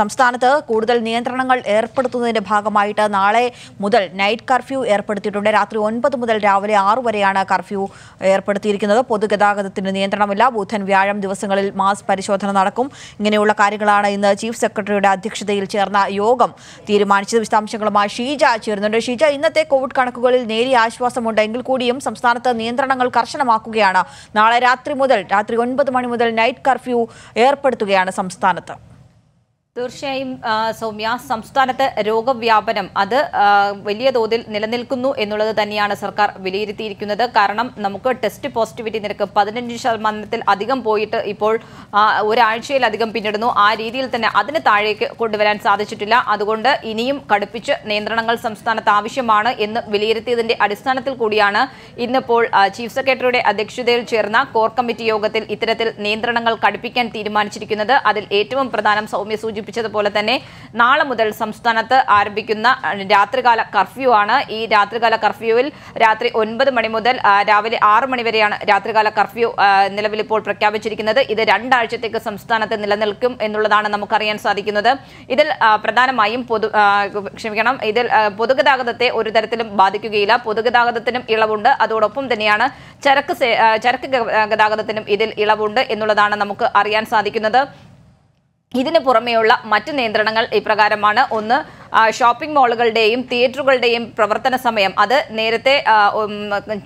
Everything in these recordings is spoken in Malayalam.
സംസ്ഥാനത്ത് കൂടുതൽ നിയന്ത്രണങ്ങൾ ഏർപ്പെടുത്തുന്നതിന്റെ ഭാഗമായിട്ട് നാളെ മുതൽ നൈറ്റ് കർഫ്യൂ ഏർപ്പെടുത്തിയിട്ടുണ്ട് രാത്രി ഒൻപത് മുതൽ രാവിലെ ആറ് വരെയാണ് കർഫ്യൂ ഏർപ്പെടുത്തിയിരിക്കുന്നത് പൊതുഗതാഗതത്തിന് നിയന്ത്രണമില്ല ബുധൻ വ്യാഴം ദിവസങ്ങളിൽ മാസ് പരിശോധന നടക്കും ഇങ്ങനെയുള്ള കാര്യങ്ങളാണ് ഇന്ന് ചീഫ് സെക്രട്ടറിയുടെ അധ്യക്ഷതയിൽ ചേർന്ന യോഗം തീരുമാനിച്ചത് വിശദാംശങ്ങളുമായി ഷീജ ചേരുന്നുണ്ട് ഷീജ ഇന്നത്തെ കോവിഡ് കണക്കുകളിൽ നേരിയ ആശ്വാസമുണ്ടെങ്കിൽ കൂടിയും സംസ്ഥാനത്ത് നിയന്ത്രണങ്ങൾ കർശനമാക്കുകയാണ് നാളെ രാത്രി മുതൽ രാത്രി ഒൻപത് മണി മുതൽ നൈറ്റ് കർഫ്യൂ ഏർപ്പെടുത്തുകയാണ് സംസ്ഥാനത്ത് തീർച്ചയായും സൗമ്യ സംസ്ഥാനത്ത് രോഗവ്യാപനം അത് വലിയ തോതിൽ നിലനിൽക്കുന്നു എന്നുള്ളത് തന്നെയാണ് സർക്കാർ വിലയിരുത്തിയിരിക്കുന്നത് കാരണം നമുക്ക് ടെസ്റ്റ് പോസിറ്റിവിറ്റി നിരക്ക് പതിനഞ്ച് ശതമാനത്തിൽ അധികം പോയിട്ട് ഇപ്പോൾ ഒരാഴ്ചയിലധികം പിന്നിടുന്നു ആ രീതിയിൽ തന്നെ അതിന് താഴേക്ക് കൊണ്ടുവരാൻ സാധിച്ചിട്ടില്ല അതുകൊണ്ട് ഇനിയും കടുപ്പിച്ച് നിയന്ത്രണങ്ങൾ സംസ്ഥാനത്ത് ആവശ്യമാണ് എന്ന് വിലയിരുത്തിയതിന്റെ അടിസ്ഥാനത്തിൽ കൂടിയാണ് ഇന്നിപ്പോൾ ചീഫ് സെക്രട്ടറിയുടെ അധ്യക്ഷതയിൽ ചേർന്ന കോർ കമ്മിറ്റി യോഗത്തിൽ ഇത്തരത്തിൽ നിയന്ത്രണങ്ങൾ കടുപ്പിക്കാൻ തീരുമാനിച്ചിരിക്കുന്നത് അതിൽ ഏറ്റവും പ്രധാനം സൗമ്യ സൂചി സൂചിപ്പിച്ചതുപോലെ തന്നെ നാളെ മുതൽ സംസ്ഥാനത്ത് ആരംഭിക്കുന്ന രാത്രികാല കർഫ്യൂ ആണ് ഈ രാത്രികാല കർഫ്യൂവിൽ രാത്രി ഒൻപത് മണി മുതൽ രാവിലെ ആറ് മണി വരെയാണ് രാത്രികാല കർഫ്യൂ നിലവിൽ ഇപ്പോൾ പ്രഖ്യാപിച്ചിരിക്കുന്നത് ഇത് രണ്ടാഴ്ചത്തേക്ക് സംസ്ഥാനത്ത് നിലനിൽക്കും എന്നുള്ളതാണ് നമുക്കറിയാൻ സാധിക്കുന്നത് ഇതിൽ പ്രധാനമായും പൊതു ക്ഷമിക്കണം ഇതിൽ പൊതുഗതാഗതത്തെ ഒരു തരത്തിലും ബാധിക്കുകയില്ല പൊതുഗതാഗതത്തിനും ഇളവുണ്ട് അതോടൊപ്പം തന്നെയാണ് ചരക്ക് ചരക്ക് ഗതാഗതത്തിനും ഇതിൽ ഇളവുണ്ട് എന്നുള്ളതാണ് നമുക്ക് അറിയാൻ സാധിക്കുന്നത് ഇതിന് പുറമെയുള്ള മറ്റ് നിയന്ത്രണങ്ങൾ ഇപ്രകാരമാണ് ഒന്ന് ഷോപ്പിംഗ് മാളുകളുടെയും തിയേറ്ററുകളുടെയും പ്രവർത്തന സമയം അത് നേരത്തെ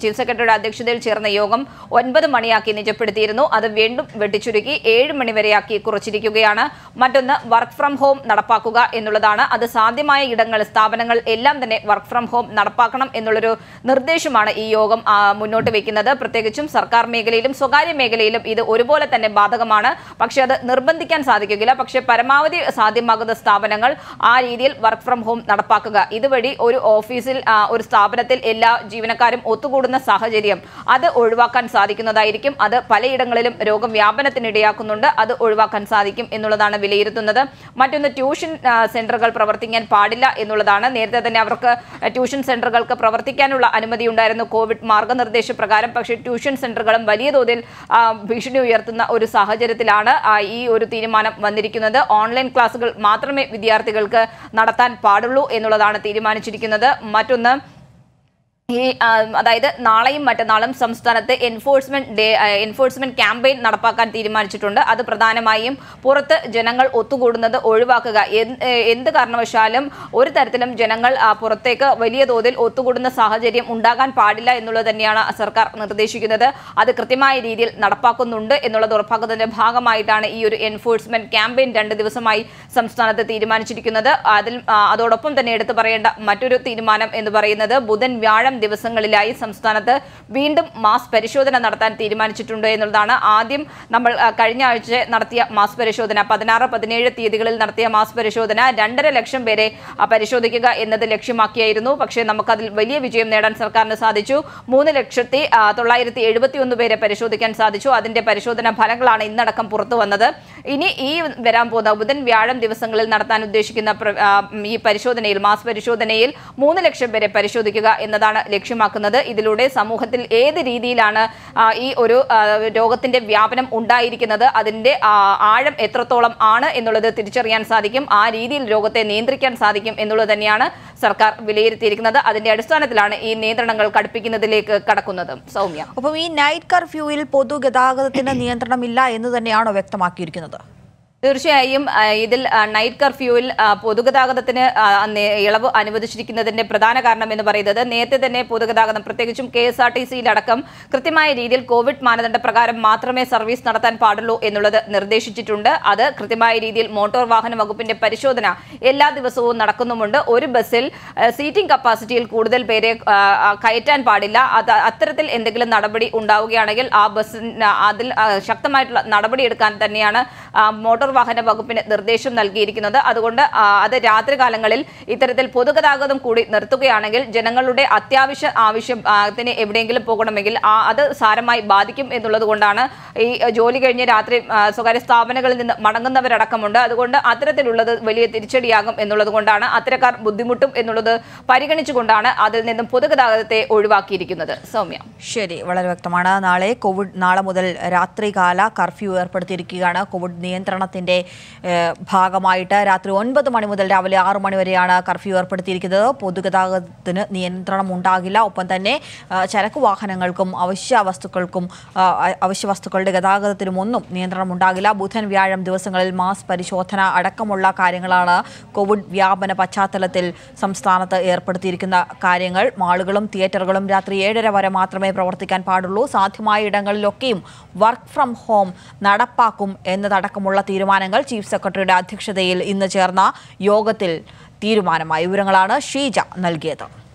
ചീഫ് സെക്രട്ടറിയുടെ അധ്യക്ഷതയിൽ ചേർന്ന യോഗം ഒൻപത് മണിയാക്കി നിജപ്പെടുത്തിയിരുന്നു അത് വീണ്ടും വെട്ടിച്ചുരുക്കി ഏഴ് മണിവരെയാക്കി കുറച്ചിരിക്കുകയാണ് മറ്റൊന്ന് വർക്ക് ഫ്രം ഹോം നടപ്പാക്കുക എന്നുള്ളതാണ് അത് സാധ്യമായ ഇടങ്ങൾ സ്ഥാപനങ്ങൾ എല്ലാം തന്നെ വർക്ക് ഫ്രം ഹോം നടപ്പാക്കണം എന്നുള്ളൊരു നിർദ്ദേശമാണ് ഈ യോഗം മുന്നോട്ട് വയ്ക്കുന്നത് പ്രത്യേകിച്ചും സർക്കാർ മേഖലയിലും സ്വകാര്യ മേഖലയിലും ഇത് ഒരുപോലെ തന്നെ ബാധകമാണ് പക്ഷേ അത് നിർബന്ധിക്കാൻ സാധിക്കില്ല പക്ഷേ പരമാവധി സാധ്യമാകുന്ന സ്ഥാപനങ്ങൾ ആ രീതിയിൽ വർക്ക് വർക്ക് ഫ്രം ഹോം നടപ്പാക്കുക ഇതുവഴി ഒരു ഓഫീസിൽ ഒരു സ്ഥാപനത്തിൽ എല്ലാ ജീവനക്കാരും ഒത്തുകൂടുന്ന സാഹചര്യം അത് ഒഴിവാക്കാൻ സാധിക്കുന്നതായിരിക്കും അത് പലയിടങ്ങളിലും രോഗം വ്യാപനത്തിനിടയാക്കുന്നുണ്ട് അത് ഒഴിവാക്കാൻ സാധിക്കും എന്നുള്ളതാണ് വിലയിരുത്തുന്നത് മറ്റൊന്ന് ട്യൂഷൻ സെന്ററുകൾ പ്രവർത്തിക്കാൻ പാടില്ല എന്നുള്ളതാണ് നേരത്തെ തന്നെ അവർക്ക് ട്യൂഷൻ സെന്ററുകൾക്ക് പ്രവർത്തിക്കാനുള്ള അനുമതി ഉണ്ടായിരുന്നു കോവിഡ് പ്രകാരം പക്ഷേ ട്യൂഷൻ സെന്ററുകളും വലിയ തോതിൽ ഭീഷണി ഉയർത്തുന്ന ഒരു സാഹചര്യത്തിലാണ് ഈ ഒരു തീരുമാനം വന്നിരിക്കുന്നത് ഓൺലൈൻ ക്ലാസുകൾ മാത്രമേ വിദ്യാർത്ഥികൾക്ക് നടത്താൻ നൽകാൻ പാടുള്ളൂ എന്നുള്ളതാണ് തീരുമാനിച്ചിരിക്കുന്നത് മറ്റൊന്ന് ഈ അതായത് നാളെയും മറ്റന്നാളും സംസ്ഥാനത്ത് എൻഫോഴ്സ്മെന്റ് ഡേ എൻഫോഴ്സ്മെന്റ് ക്യാമ്പയിൻ നടപ്പാക്കാൻ തീരുമാനിച്ചിട്ടുണ്ട് അത് പ്രധാനമായും പുറത്ത് ജനങ്ങൾ ഒത്തുകൂടുന്നത് ഒഴിവാക്കുക എന്ത് കാരണവശാലും ഒരു തരത്തിലും ജനങ്ങൾ പുറത്തേക്ക് വലിയ തോതിൽ ഒത്തുകൂടുന്ന സാഹചര്യം ഉണ്ടാകാൻ പാടില്ല എന്നുള്ളത് തന്നെയാണ് സർക്കാർ നിർദ്ദേശിക്കുന്നത് അത് കൃത്യമായ രീതിയിൽ നടപ്പാക്കുന്നുണ്ട് എന്നുള്ളത് ഉറപ്പാക്കുന്നതിന്റെ ഭാഗമായിട്ടാണ് ഈ ഒരു എൻഫോഴ്സ്മെന്റ് ക്യാമ്പയിൻ രണ്ട് ദിവസമായി സംസ്ഥാനത്ത് തീരുമാനിച്ചിരിക്കുന്നത് അതിൽ അതോടൊപ്പം തന്നെ എടുത്തു പറയേണ്ട മറ്റൊരു തീരുമാനം എന്ന് പറയുന്നത് ബുധൻ വ്യാഴം വരും ദിവസങ്ങളിലായി സംസ്ഥാനത്ത് വീണ്ടും മാസ് പരിശോധന നടത്താൻ തീരുമാനിച്ചിട്ടുണ്ട് എന്നുള്ളതാണ് ആദ്യം നമ്മൾ കഴിഞ്ഞ ആഴ്ച നടത്തിയ മാസ് പരിശോധന പതിനാറ് പതിനേഴ് തീയതികളിൽ നടത്തിയ മാസ് പരിശോധന രണ്ടര ലക്ഷം പേരെ പരിശോധിക്കുക എന്നത് ലക്ഷ്യമാക്കിയായിരുന്നു പക്ഷേ നമുക്കതിൽ വലിയ വിജയം നേടാൻ സർക്കാരിന് സാധിച്ചു മൂന്ന് ലക്ഷത്തി തൊള്ളായിരത്തി എഴുപത്തി ഒന്ന് പേരെ പരിശോധിക്കാൻ സാധിച്ചു അതിന്റെ പരിശോധന ഫലങ്ങളാണ് ഇന്നടക്കം പുറത്തു വന്നത് ഇനി ഈ വരാൻ പോകുന്ന ബുധൻ വ്യാഴം ദിവസങ്ങളിൽ നടത്താൻ ഉദ്ദേശിക്കുന്ന ഈ പരിശോധനയിൽ മാസ് പരിശോധനയിൽ മൂന്ന് ലക്ഷം പേരെ പരിശോധിക്കുക എന്നതാണ് ലക്ഷ്യമാക്കുന്നത് ഇതിലൂടെ സമൂഹത്തിൽ ഏത് രീതിയിലാണ് ഈ ഒരു രോഗത്തിന്റെ വ്യാപനം ഉണ്ടായിരിക്കുന്നത് അതിന്റെ ആഴം എത്രത്തോളം ആണ് എന്നുള്ളത് തിരിച്ചറിയാൻ സാധിക്കും ആ രീതിയിൽ രോഗത്തെ നിയന്ത്രിക്കാൻ സാധിക്കും എന്നുള്ളത് തന്നെയാണ് സർക്കാർ വിലയിരുത്തിയിരിക്കുന്നത് അതിന്റെ അടിസ്ഥാനത്തിലാണ് ഈ നിയന്ത്രണങ്ങൾ കടുപ്പിക്കുന്നതിലേക്ക് കടക്കുന്നത് സൗമ്യ അപ്പം ഈ നൈറ്റ് കർഫ്യൂവിൽ പൊതുഗതാഗതത്തിന് നിയന്ത്രണമില്ല എന്ന് തന്നെയാണോ വ്യക്തമാക്കിയിരിക്കുന്നത് തീർച്ചയായും ഇതിൽ നൈറ്റ് കർഫ്യൂവിൽ പൊതുഗതാഗതത്തിന് ഇളവ് അനുവദിച്ചിരിക്കുന്നതിന്റെ പ്രധാന കാരണം എന്ന് പറയുന്നത് നേരത്തെ തന്നെ പൊതുഗതാഗതം പ്രത്യേകിച്ചും കെ എസ് ആർ ടി സിയിലടക്കം കൃത്യമായ രീതിയിൽ കോവിഡ് മാനദണ്ഡ പ്രകാരം മാത്രമേ സർവീസ് നടത്താൻ പാടുള്ളൂ എന്നുള്ളത് നിർദ്ദേശിച്ചിട്ടുണ്ട് അത് കൃത്യമായ രീതിയിൽ മോട്ടോർ വാഹന വകുപ്പിന്റെ പരിശോധന എല്ലാ ദിവസവും നടക്കുന്നുമുണ്ട് ഒരു ബസ്സിൽ സീറ്റിംഗ് കപ്പാസിറ്റിയിൽ കൂടുതൽ പേരെ കയറ്റാൻ പാടില്ല അത് അത്തരത്തിൽ എന്തെങ്കിലും നടപടി ഉണ്ടാവുകയാണെങ്കിൽ ആ ബസ് അതിൽ ശക്തമായിട്ടുള്ള നടപടി എടുക്കാൻ തന്നെയാണ് മോട്ടോർ വാഹന വകുപ്പിന് നിർദ്ദേശം നൽകിയിരിക്കുന്നത് അതുകൊണ്ട് അത് രാത്രികാലങ്ങളിൽ ഇത്തരത്തിൽ പൊതുഗതാഗതം കൂടി നിർത്തുകയാണെങ്കിൽ ജനങ്ങളുടെ അത്യാവശ്യ ആവശ്യത്തിന് എവിടെയെങ്കിലും പോകണമെങ്കിൽ അത് സാരമായി ബാധിക്കും എന്നുള്ളത് ഈ ജോലി കഴിഞ്ഞ് രാത്രി സ്വകാര്യ സ്ഥാപനങ്ങളിൽ നിന്ന് മടങ്ങുന്നവരടക്കമുണ്ട് അതുകൊണ്ട് അത്തരത്തിലുള്ളത് വലിയ തിരിച്ചടിയാകും എന്നുള്ളത് കൊണ്ടാണ് അത്തരക്കാർ ബുദ്ധിമുട്ടും എന്നുള്ളത് പരിഗണിച്ചുകൊണ്ടാണ് അതിൽ നിന്നും പൊതുഗതാഗതത്തെ ഒഴിവാക്കിയിരിക്കുന്നത് സൗമ്യ ശരി വളരെ വ്യക്തമാണ് നാളെ കോവിഡ് നാളെ മുതൽ രാത്രികാല കർഫ്യൂ ഏർപ്പെടുത്തിയിരിക്കുകയാണ് കോവിഡ് നിയന്ത്രണത്തിന്റെ ഭാഗമായിട്ട് രാത്രി ഒൻപത് മണി മുതൽ രാവിലെ ആറു മണി വരെയാണ് കർഫ്യൂ ഏർപ്പെടുത്തിയിരിക്കുന്നത് പൊതുഗതാഗതത്തിന് നിയന്ത്രണം ഉണ്ടാകില്ല ഒപ്പം തന്നെ ചരക്ക് വാഹനങ്ങൾക്കും അവശ്യ വസ്തുക്കൾക്കും അവശ്യ വസ്തുക്കളുടെ ഗതാഗതത്തിനും ഒന്നും നിയന്ത്രണം ഉണ്ടാകില്ല ബുധൻ വ്യാഴം ദിവസങ്ങളിൽ മാസ് പരിശോധന അടക്കമുള്ള കാര്യങ്ങളാണ് കോവിഡ് വ്യാപന പശ്ചാത്തലത്തിൽ സംസ്ഥാനത്ത് ഏർപ്പെടുത്തിയിരിക്കുന്ന കാര്യങ്ങൾ മാളുകളും തിയേറ്ററുകളും രാത്രി ഏഴര വരെ മാത്രമേ പ്രവർത്തിക്കാൻ പാടുള്ളൂ സാധ്യമായ ഇടങ്ങളിലൊക്കെയും വർക്ക് ഫ്രം ഹോം നടപ്പാക്കും എന്നതടക്കം അടക്കമുള്ള തീരുമാനങ്ങൾ ചീഫ് സെക്രട്ടറിയുടെ അധ്യക്ഷതയിൽ ഇന്ന് ചേർന്ന യോഗത്തിൽ തീരുമാനമായി വിവരങ്ങളാണ് ഷീജ നൽകിയത്